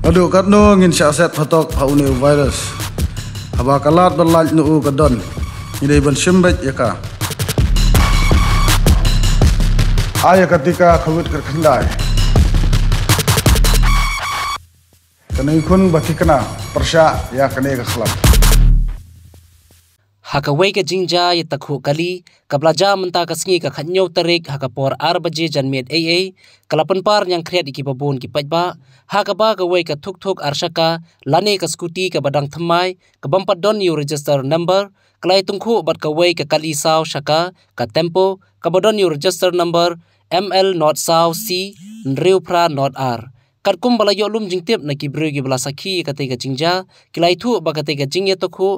Aduh kat no ngin sya set fatok pa uni virus. Aba kalat no lalt no u kadon. Ida iban simbet ya ka. Aya ketika kawit ker kendai. Kena ikun batik kena persya ya kena ke kelab. हकवेग जिंजा ये तखु कली कबलाजा मंता कसंगी का खन्यो तरेक हकपोर आर बजे जनमेद ए ए कलपन पार यंग ख्रेत की बबून की पजबा हकबा का वेग थुक थुक अर्शका लाने का स्कूटी का बदंग थमाई का बंपर डॉन यू रजिस्टर नंबर कलाई तुंखु बद का वेग का कली साव शका का टेम्पो का बदन यू रजिस्टर नंबर एम एल नॉट साव सी रेव प्रा नॉट आर kat kum bala yo lum jing tep na ki bru gi bla sakhi ka te ga jing ja kilai thu ba ka te ga jing ye to khu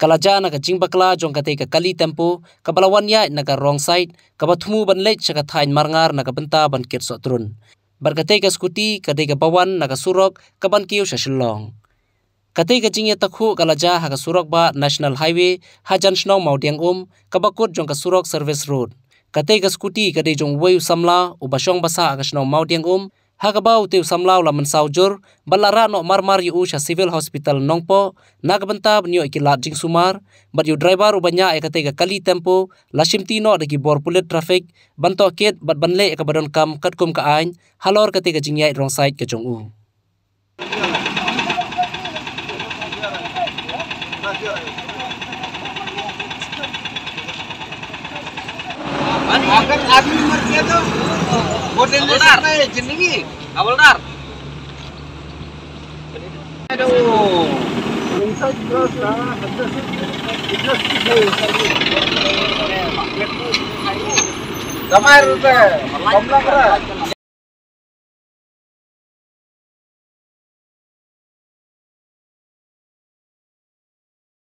kalaja na ka jingba kala jong ka teka kali tempo ka balawan ya na ka wrong side ka ba thumu ban le chaka thain marngar na ka banta ban kir so trun bar ka teka skuti ka teka bawan na ka surok ka ban kiu shashilong ka teka jingya takhu kalaja ha ka surok ba national highway ha janshnong mautiang um ka ba kut jong ka surok service road ka teka skuti ka de jong weu samla u ba shong basa ha ka shnong mautiang um hagabau teu samlau la mansau jor balara no marmar yu sha civil hospital nongpo nagbanta bnyo ki la jing sumar but yu driver ubanya e kate ga kali tempo la shimti no de ki bor pulet traffic banto ket but banle e kam katkum kum ka ain halor kate ga jingyai rong side ka chung u अगर आदमी मर गया तो वोट ले सकता है जिंदगी अबलदार तमाम रुपए कमला करा